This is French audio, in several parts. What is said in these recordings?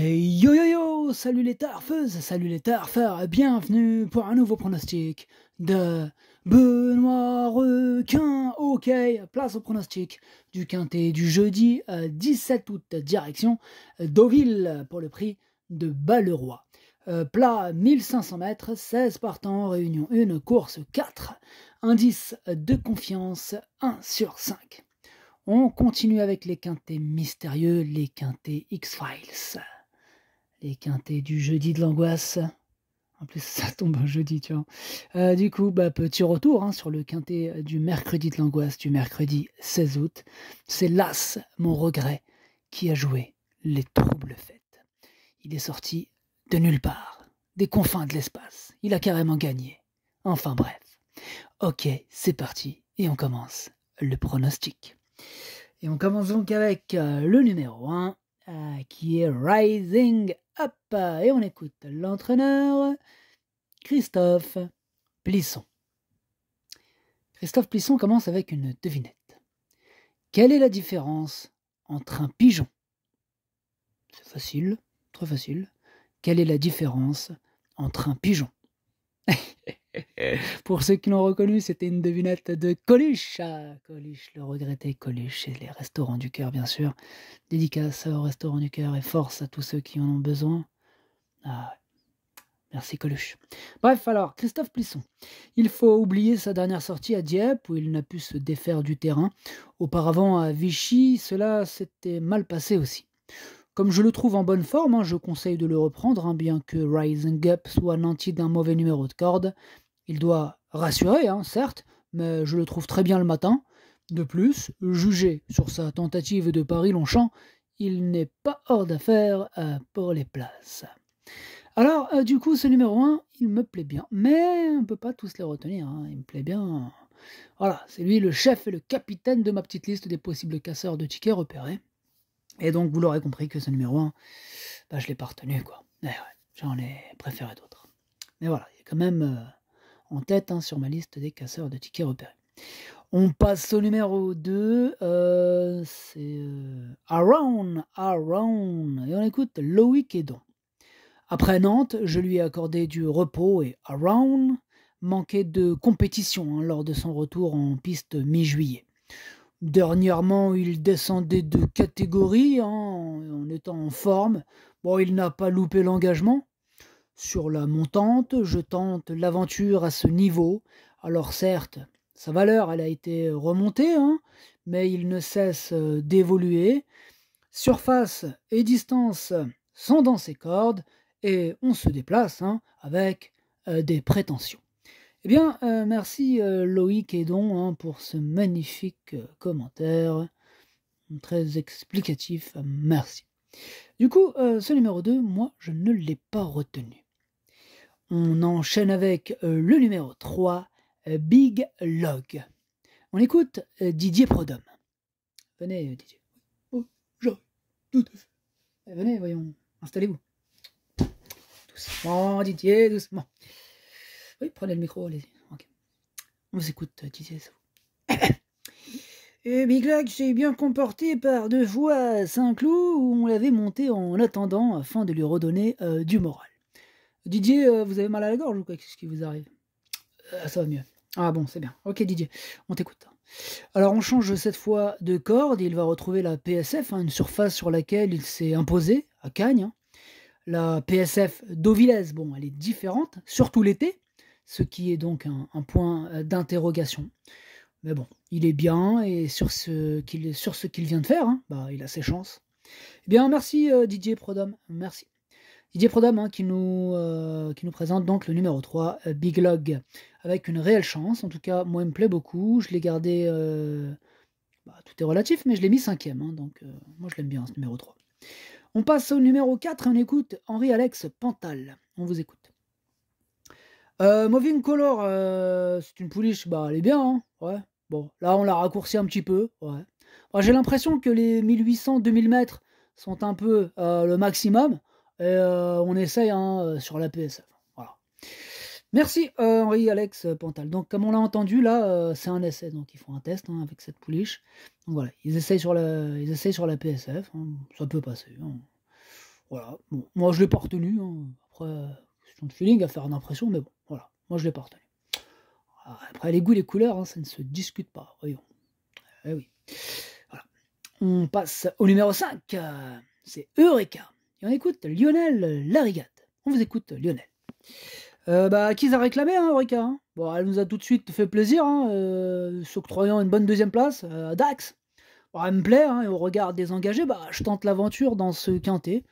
yo yo yo, salut les tarfeuses, salut les tarfeurs, bienvenue pour un nouveau pronostic de Benoît Requin. Ok, place au pronostic du quintet du jeudi 17 euh, août, direction euh, Deauville pour le prix de Balleroy. Euh, plat 1500 mètres, 16 partants, réunion 1, course 4, indice de confiance 1 sur 5. On continue avec les quintés mystérieux, les quintés X-Files les quintés du jeudi de l'angoisse. En plus, ça tombe un jeudi, tu vois. Euh, du coup, bah, petit retour hein, sur le quintet euh, du mercredi de l'angoisse, du mercredi 16 août. C'est l'As, mon regret, qui a joué les troubles fêtes. Il est sorti de nulle part, des confins de l'espace. Il a carrément gagné. Enfin bref. Ok, c'est parti, et on commence le pronostic. Et on commence donc avec euh, le numéro 1, euh, qui est Rising Up. Et on écoute l'entraîneur Christophe Plisson. Christophe Plisson commence avec une devinette. Quelle est la différence entre un pigeon C'est facile, très facile. Quelle est la différence entre un pigeon Pour ceux qui l'ont reconnu, c'était une devinette de Coluche. Ah, Coluche, le regretté Coluche et les restaurants du cœur, bien sûr. Dédicace au restaurant du cœur et force à tous ceux qui en ont besoin. Ah, merci Coluche. Bref, alors, Christophe Plisson. Il faut oublier sa dernière sortie à Dieppe, où il n'a pu se défaire du terrain. Auparavant, à Vichy, cela s'était mal passé aussi. Comme je le trouve en bonne forme, hein, je conseille de le reprendre, hein, bien que Rising Up soit nanti d'un mauvais numéro de corde. Il doit rassurer, hein, certes, mais je le trouve très bien le matin. De plus, jugé sur sa tentative de Paris-Longchamp, il n'est pas hors d'affaire euh, pour les places. Alors, euh, du coup, ce numéro 1, il me plaît bien. Mais on ne peut pas tous les retenir. Hein, il me plaît bien. Voilà, c'est lui le chef et le capitaine de ma petite liste des possibles casseurs de tickets repérés. Et donc, vous l'aurez compris que ce numéro 1, bah, je ne l'ai pas retenu. quoi. Eh j'en ai préféré d'autres. Mais voilà, il y a quand même. Euh, en tête hein, sur ma liste des casseurs de tickets repérés. On passe au numéro 2, euh, c'est euh, Around, Around, et on écoute Loïc Edon. Après Nantes, je lui ai accordé du repos et Around manquait de compétition hein, lors de son retour en piste mi-juillet. Dernièrement, il descendait de catégorie hein, en étant en forme. Bon, il n'a pas loupé l'engagement, sur la montante, je tente l'aventure à ce niveau. Alors certes, sa valeur, elle a été remontée, hein, mais il ne cesse euh, d'évoluer. Surface et distance sont dans ses cordes et on se déplace hein, avec euh, des prétentions. Eh bien, euh, merci Loïc Edon hein, pour ce magnifique commentaire, très explicatif, merci. Du coup, ce numéro 2, moi, je ne l'ai pas retenu. On enchaîne avec euh, le numéro 3, euh, Big Log. On écoute euh, Didier Prodhomme. Venez, Didier. Bonjour, tout à fait. Eh, venez, voyons, installez-vous. Doucement, Didier, doucement. Oui, prenez le micro, allez-y. On vous écoute, Didier, ça Big Log s'est bien comporté par deux fois à Saint-Cloud où on l'avait monté en attendant afin de lui redonner du moral. Didier, euh, vous avez mal à la gorge ou quoi Qu'est-ce qui vous arrive euh, Ça va mieux. Ah bon, c'est bien. Ok Didier, on t'écoute. Alors on change cette fois de corde, il va retrouver la PSF, hein, une surface sur laquelle il s'est imposé, à Cagnes. Hein. La PSF dovilès bon, elle est différente, surtout l'été, ce qui est donc un, point euh, d'interrogation. Mais bon, il est bien et sur ce qu'il vient de faire, hein, bah, il a ses chances. Eh bien, merci Didier Prodome, merci. Didier Prodam hein, qui, nous, euh, qui nous présente donc le numéro 3, euh, Big Log, avec une réelle chance. En tout cas, moi, il me plaît beaucoup. Je l'ai gardé. Euh, bah, tout est relatif, mais je l'ai mis cinquième. Hein, donc, moi, je l'aime bien, ce numéro 3. On passe au numéro 4 et on écoute Henri-Alex Pantal. On vous écoute. Moving Color, c'est une pouliche, bah elle est bien, hein, ouais. Bon, là on l'a raccourci un petit peu, bah, J'ai l'impression que les 1800-2000 mètres sont un peu le maximum. Euh, on essaye hein, euh, sur la PSF. Merci euh, Henri Alex Pantal. Donc comme on l'a entendu là, c'est un essai, donc ils font un test hein, avec cette pouliche. voilà, ils essayent sur la, sur la PSF, hein. ça peut passer. Voilà. moi je l'ai pas retenu. Après, question de feeling à faire une impression mais bon, voilà. Moi je l'ai pas retenu. Après les goûts, les couleurs, ça ne se discute pas. Eh oui. On passe au numéro 5. C'est Eureka. Et on écoute Lionel Larigade. On vous écoute, Lionel. Euh, bah, qui a réclamé, hein, Eureka. Hein bon, elle nous a tout de suite fait plaisir, hein, euh, s'octroyant une bonne deuxième place euh, à Dax. Bon, elle me plaît, hein, et au regard des engagés, bah, je tente l'aventure dans ce quintet.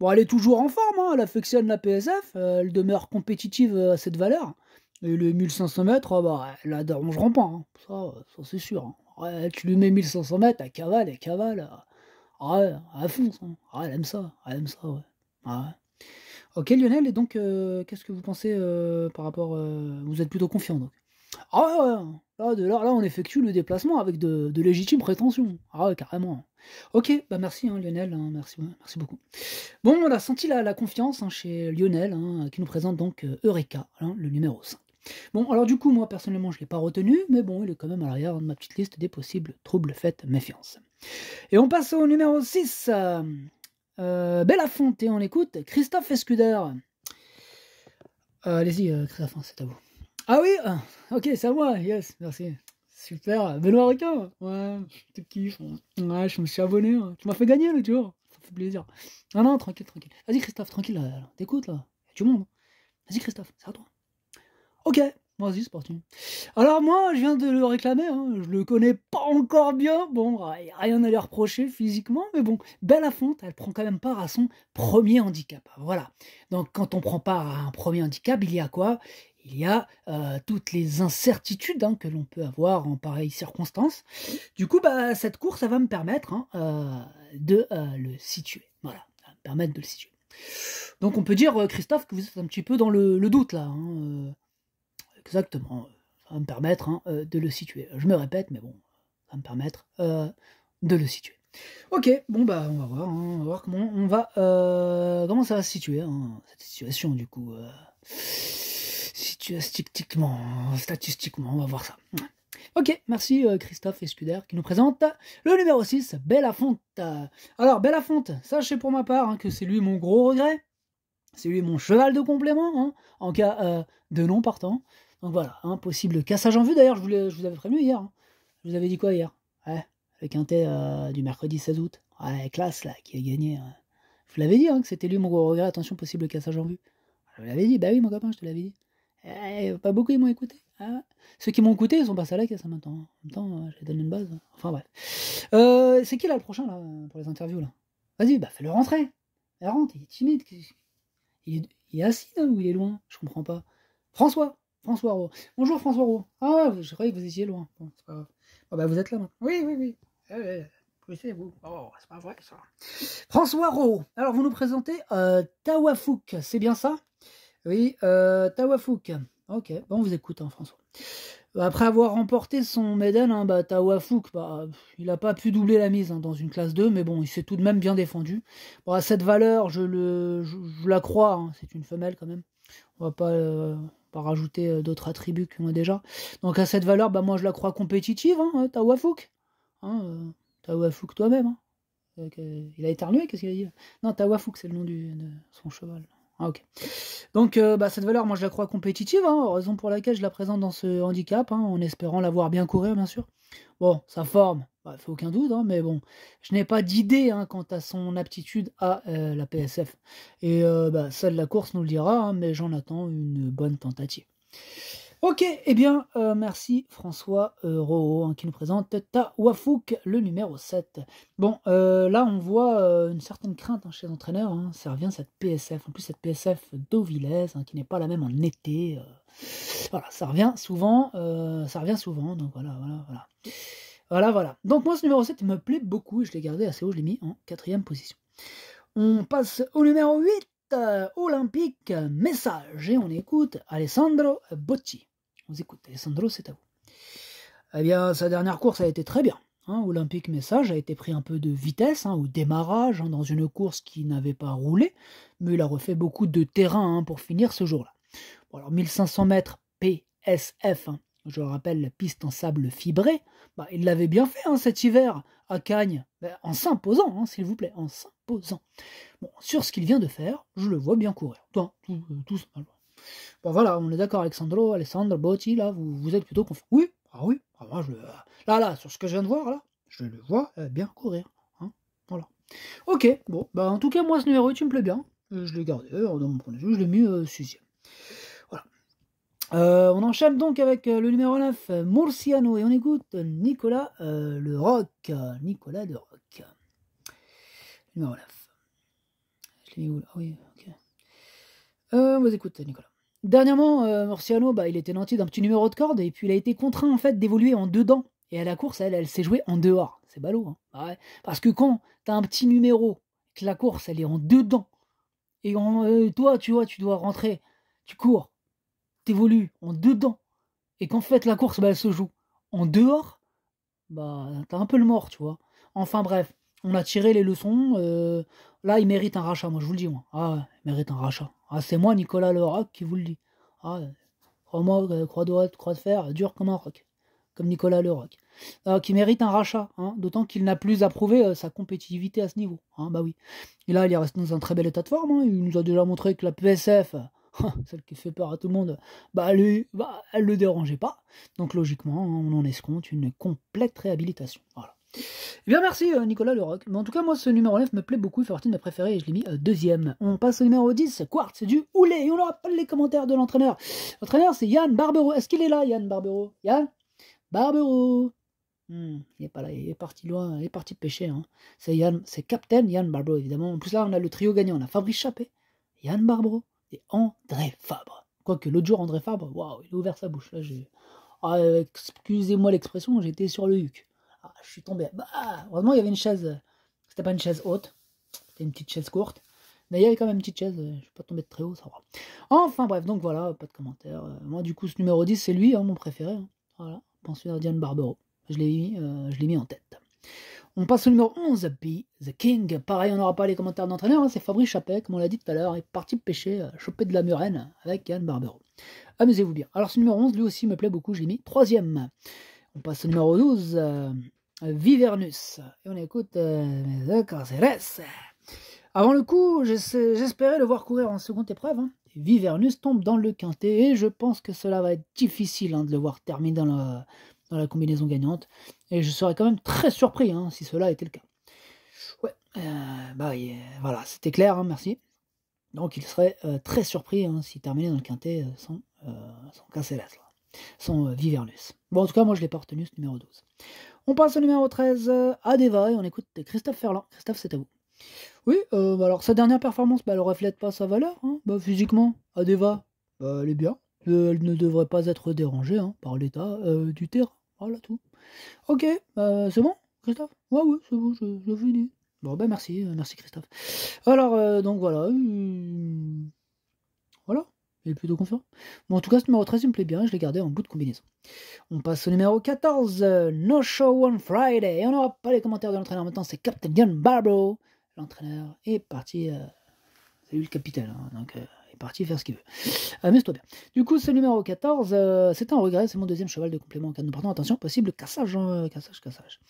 Bon, elle est toujours en forme, hein, elle affectionne la PSF, elle demeure compétitive à cette valeur. Et les 1500 mètres, oh, bah, elle a pas, pas, hein. ça, ça c'est sûr. Ouais, tu lui mets 1500 mètres, à cavale, à cavale. Ah ouais, à fond, ça. Ah, elle aime ça, elle aime ça, ouais. Ah Ok Lionel, et donc euh, qu'est-ce que vous pensez euh, par rapport... Euh, vous êtes plutôt confiant donc Ah ouais, là, de, là, on effectue le déplacement avec de, légitimes prétentions. Ah ouais, carrément. Ok, bah merci hein, Lionel, hein, merci, merci beaucoup. Bon, on a senti la, confiance hein, chez Lionel, qui nous présente donc Eureka, le numéro 5. Bon, alors du coup, moi personnellement, je ne l'ai pas retenu, mais bon, il est quand même à l'arrière de ma petite liste des possibles troubles, faites méfiance. Et on passe au numéro 6. Euh, euh Fonte, et on écoute Christophe Escuder. Euh, allez-y, euh, Christophe, hein, c'est à vous. Ah oui, ah, ok, c'est à moi, yes, merci. Super, Benoît Ricard ouais, je te kiffe, ouais, je me suis abonné, hein. tu m'as fait gagner le jour, ça fait plaisir. Non, non, tranquille, tranquille. Vas-y Christophe, tranquille, t'écoutes là, y a du monde. Hein. Vas-y Christophe, c'est à toi. Ok, alors moi, je viens de le réclamer, hein. je le connais pas encore bien, bon, ah, rien à lui reprocher physiquement, mais bon, belle Fonte, elle prend quand même part à son premier handicap. Voilà. Donc quand on prend part à un premier handicap, il y a quoi il y a euh, toutes les incertitudes hein, que l'on peut avoir en pareille circonstances. Du coup, bah, cette course, hein, euh, euh, ça va me permettre de le situer. Voilà, permettre de le situer. Donc on peut dire, Christophe, que vous êtes un petit peu dans le, doute là exactement, ça va me permettre hein, euh, de le situer. Je me répète, mais bon, ça va me permettre euh, de le situer. Ok, bon bah on va voir, hein. on va voir comment on va euh, comment ça va se situer hein, cette situation du coup statistiquement, statistiquement on va voir ça. Ok, merci Christophe Escuder qui nous présente le numéro 6, Fonte. Alors Fonte, sachez pour ma part que c'est lui mon gros regret, c'est lui mon cheval de complément en cas de non partant. Donc voilà, hein, possible cassage en vue. D'ailleurs, je, vous avais prévenu hier. Hein. Je vous avais dit quoi hier Ouais, le un euh, du mercredi 16 août. Ouais, classe là, qui a gagné. Je hein. vous l'avais dit que c'était lui mon gros regret. Attention, possible cassage en vue. Je vous l'avais dit, bah oui, mon copain, je te l'avais dit. Eh, pas beaucoup, ils m'ont écouté. Ah Ceux qui m'ont écouté, ils sont passés à la caisse maintenant. En même temps, euh, je les donne une base. Enfin bref. Euh, c'est qui là le prochain là, pour les interviews là Vas-y, bah fais-le rentrer. Il rentre, il est timide. Il est, il assis là ou il est loin Je comprends pas. François François Rowe. Bonjour François Rowe. Ah, je croyais que vous étiez loin. Bon, c'est pas bah, vous êtes là Oui, oui, oui. Euh, vous vous. Oh, c'est pas vrai ça. François Ro. Alors, vous nous présentez euh, Tawafouk, c'est bien ça Oui, euh, Tawafouk. Ok, bon, on vous écoute, hein, François. Après avoir remporté son médal, hein, bah, Tawafouk, bah, il n'a pas pu doubler la mise hein, dans une classe 2, mais bon, il s'est tout de même bien défendu. Bon, à cette valeur, je, le, je, la crois, c'est une femelle quand même. On va pas. Euh, pas rajouter euh, d'autres attributs qu'on a déjà. Donc à cette valeur, bah, moi je la crois compétitive, hein, hein t'as Wafouk. Hein, euh, toi-même. Hein. Euh, il a éternué, qu'est-ce qu'il a dit Non, t'as c'est le nom de son cheval. Ah, ok. Donc bah, cette valeur, moi je la crois compétitive, hein, raison pour laquelle je la présente dans ce handicap, en espérant l'avoir bien courir, bien sûr. Bon, sa forme, bah, fait aucun doute, hein, mais bon, je n'ai pas d'idée hein, quant à son aptitude à euh, la PSF. Et euh, bah, celle de la course nous le dira, hein, mais j'en attends une bonne tentative. Ok, et eh bien, euh, merci François Roho qui nous présente Ta Wafouk, le numéro 7. Bon, là, on voit une certaine crainte chez les entraîneurs. ça revient cette PSF. En plus, cette PSF hein, qui n'est pas la même en été. voilà, ça revient souvent. ça revient souvent, donc voilà, voilà, voilà. Voilà, voilà. Donc moi, ce numéro 7, il me plaît beaucoup et je l'ai gardé assez haut, je l'ai mis en quatrième position. On passe au numéro 8, euh, Olympique Message, et on écoute Alessandro Bocci. On écoute, Alessandro, c'est à vous. Eh bien, sa dernière course a été très bien. Hein. Olympique Message a été pris un peu de vitesse hein, au démarrage hein, dans une course qui n'avait pas roulé, mais il a refait beaucoup de terrain pour finir ce jour-là. alors 1500 mètres PSF, je le rappelle la piste en sable fibré, bah, il l'avait bien fait hein, cet hiver à Cagnes, bah, en s'imposant, hein, s'il vous plaît, en s'imposant. Bon, sur ce qu'il vient de faire, je le vois bien courir. Tout, euh, tout, Bon bah, voilà, on est d'accord, Alessandro, Alessandro, Botti, là, vous, vous êtes plutôt confiant. Oui, ah oui, ah, là, là, sur ce que je viens de voir, là, je le vois euh, bien courir. Hein, voilà. Ok, bon, bah en tout cas, moi, ce numéro, tu me plaît bien. Euh, je l'ai gardé, dans mon point de je l'ai mis euh, sixième. Euh, on enchaîne donc avec euh, le numéro 9, Murciano, et on écoute Nicolas euh, le Rock. Nicolas le Rock. Numéro 9. Je l'ai mis où là ah Oui, ok. vous écoute, Nicolas. Dernièrement, Murciano, bah, il était nanti d'un petit numéro de corde, et puis il a été contraint en fait d'évoluer en dedans. Et à la course, elle, s'est jouée en dehors. C'est ballot. Hein ah Parce que quand t'as un petit numéro, que la course, elle est en dedans, et en, toi, tu vois, tu dois rentrer, tu cours t'évolues en dedans et qu'en fait la course bah, elle se joue en dehors, bah t'as un peu le mort, tu vois. Enfin bref, on a tiré les leçons. Euh, là, il mérite un rachat, moi je vous le dis. Moi. Ah, il mérite un rachat. Ah, c'est moi, Nicolas Le Rock, qui vous le dit. Ah, crois-moi, euh, croix de croix de fer, dur comme un rock Comme Nicolas Le Rock. Euh, qui mérite un rachat, hein, d'autant qu'il n'a plus à prouver sa compétitivité à ce niveau. Hein, bah oui. Et là, il est resté dans un très bel état de forme. Hein. il nous a déjà montré que la PSF celle qui fait peur à tout le monde, bah, lui bah, elle le dérangeait pas. Donc logiquement, hein, on en escompte une complète réhabilitation. Voilà. Eh bien merci euh, Nicolas Leroc. Mais en tout cas, moi ce numéro 9 me plaît beaucoup, il fait partie de mes préférés et je l'ai mis euh, deuxième. On passe au numéro 10, c'est Quartz, c'est du houlet. Et on rappelle les commentaires de l'entraîneur. L'entraîneur c'est Yann Barbero. Est-ce qu'il est là Yann Barbero Yann Barbero hmm, Il est pas là, il est parti loin, il est parti pêcher. Hein. C'est Yann, c'est Captain Yann Barbero évidemment. En plus là on a le trio gagnant, on a Fabrice Chappé, Yann Barbero André Fabre. Quoique l'autre jour, André Fabre, waouh, il a ouvert sa bouche. Là, ah, excusez-moi l'expression, j'étais sur le huc. Ah, je suis tombé. Bah, heureusement, il y avait une chaise. C'était pas une chaise haute, c'était une petite chaise courte. Mais il y avait quand même une petite chaise, euh, je suis pas tombé de très haut, ça va. Enfin bref, donc voilà, pas de commentaires. Euh, moi, du coup, ce numéro 10, c'est lui, hein, mon préféré. Hein. Voilà, Diane Barbero. Je euh, je l'ai mis en tête. On passe au numéro 11, Be the King. Pareil, on n'aura pas les commentaires d'entraîneur, hein, c'est Fabrice Chapet, comme on l'a dit tout à l'heure, est parti pêcher, euh, choper de la murène avec Anne Barbero. Amusez-vous bien. Alors ce numéro 11, lui aussi, me plaît beaucoup, j'ai mis troisième. On passe au numéro 12, euh, Vivernus. Et on écoute euh, Avant le coup, j'espérais le voir courir en seconde épreuve. Hein. Vivernus tombe dans le quintet et je pense que cela va être difficile hein, de le voir terminer dans le la combinaison gagnante. Et je serais quand même très surpris hein, si cela était le cas. Ouais, euh, bah euh, voilà, c'était clair, hein, merci. Donc il serait euh, très surpris hein, s'il terminait dans le quintet sans, sans Cancelas, sans Bon, en tout cas, moi je l'ai pas retenu ce numéro 12. On passe au numéro 13, Adeva, et on écoute Christophe Ferland. Christophe, c'est à vous. Oui, bah, alors sa dernière performance, bah, elle ne reflète pas sa valeur. Bah, physiquement, Adeva, bah, elle est bien. elle ne devrait pas être dérangée par l'état du terrain. Voilà oh, tout. Ok, bah, c'est bon, Christophe Ouais, oui, c'est bon, je, je finis. Bon, ben merci, euh, merci Christophe. Alors, euh, donc voilà. Euh, voilà, il est plutôt confiant. Bon, en tout cas, ce numéro 13, il me plaît bien, je l'ai gardé en bout de combinaison. On passe au numéro 14, No Show on Friday. Et on n'aura pas les commentaires de l'entraîneur maintenant, c'est Captain John Barbro. L'entraîneur est parti. Salut le capitaine, hein, donc parti faire ce qu'il veut. Euh, Amuse-toi bien. Du coup, ce numéro 14, euh, c'est un regret, c'est mon deuxième cheval de complément. nous attention, possible cassage, hein, euh, cassage, cassage.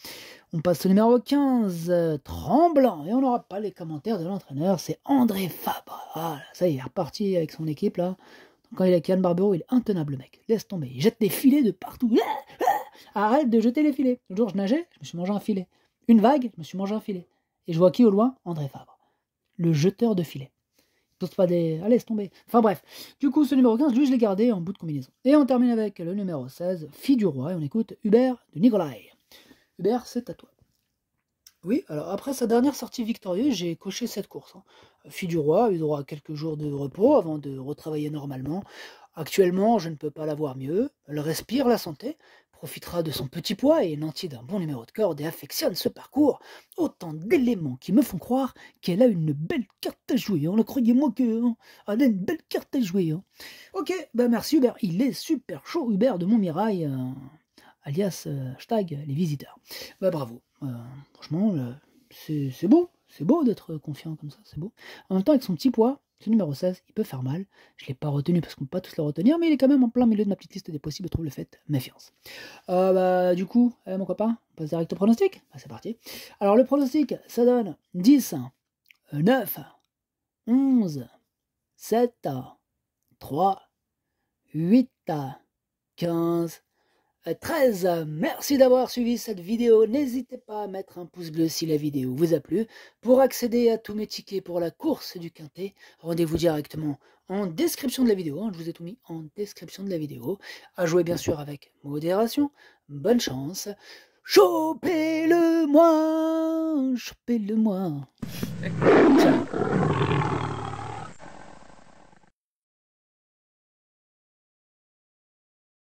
On passe au numéro 15, tremblant. Et on n'aura pas les commentaires de l'entraîneur, c'est André Fabre. ça y est, il reparti avec son équipe là. quand il est avec Yann Barbero, il est intenable, mec. Laisse tomber. Il jette des filets de partout. Ah, ah, arrête de jeter les filets. Le jour, je nageais, je me suis mangé un filet. Une vague, je me suis mangé un filet. Et je vois qui au loin André Fabre. Le jeteur de filets pas des. Allez, ah, tomber. Enfin bref. Du coup, ce numéro 15, lui, je l'ai gardé en bout de combinaison. Et on termine avec le numéro 16, Fille du roi, et on écoute Hubert de Nicolai. Hubert, c'est à toi. Oui, alors après sa dernière sortie victorieuse, j'ai coché cette course. Hein. Fille du roi, il aura quelques jours de repos avant de retravailler normalement. Actuellement, je ne peux pas la voir mieux. Elle respire la santé, profitera de son petit poids et nanti d'un bon numéro de corde et affectionne ce parcours. Autant d'éléments qui me font croire qu'elle a une belle carte à jouer. On hein, le croyez-moi que hein, elle a une belle carte à jouer. Hein. ok, bah merci Hubert. Il est super chaud Hubert de Montmirail, euh, alias euh, hashtag les visiteurs. Bah bravo. Euh, franchement, c'est beau. C'est beau d'être confiant comme ça, c'est beau. En même temps, avec son petit poids, numéro 16, il peut faire mal. Je ne l'ai pas retenu parce qu'on ne peut pas tous le retenir, mais il est quand même en plein milieu de ma petite liste des possibles troubles faites. Méfiance. Euh, bah, du coup, eh, mon copain, on passe direct au pronostic bah, C'est parti. Alors, le pronostic, ça donne 10, 9, 11, 7, 3, 8, 15, 13. Merci d'avoir suivi cette vidéo. N'hésitez pas à mettre un pouce bleu si la vidéo vous a plu. Pour accéder à tous mes tickets pour la course du Quintet, rendez-vous directement en description de la vidéo. Hein. Je vous ai tout mis en description de la vidéo. À jouer bien sûr avec modération. Bonne chance. Chopez-le-moi Chopez-le-moi